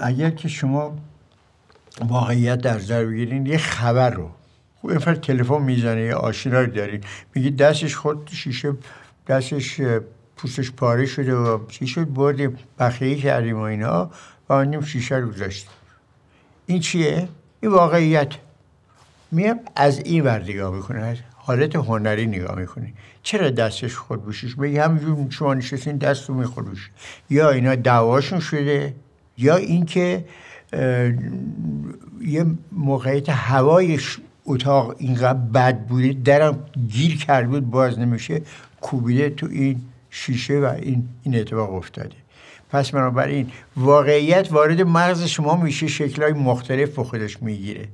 اگر که شما واقعیت در نظر بگیرین یه خبر رو خب یه نفر تلفن میزنه یه آشنایی داری میگی دستش خود شیشه دستش پوستش پاره شده و چی شد بردیم بخیه کردیم و اینا و آنیم شیشه رو گذاشتیم این چیه؟ این واقعیت میام از این ور نگاه میکنه حالت هنری نگاه میکنه چرا دستش خود بوشیش بگی همینجور شما نشستین دست رو میخوروش یا اینا دعواشون شده یا اینکه یه موقعیت هوای اتاق اینقدر بد بوده درم گیر کرده بود باز نمیشه کوبیده تو این شیشه و این, این اتفاق افتاده پس بنابراین واقعیت وارد مغز شما میشه شکلهای مختلف به خودش میگیره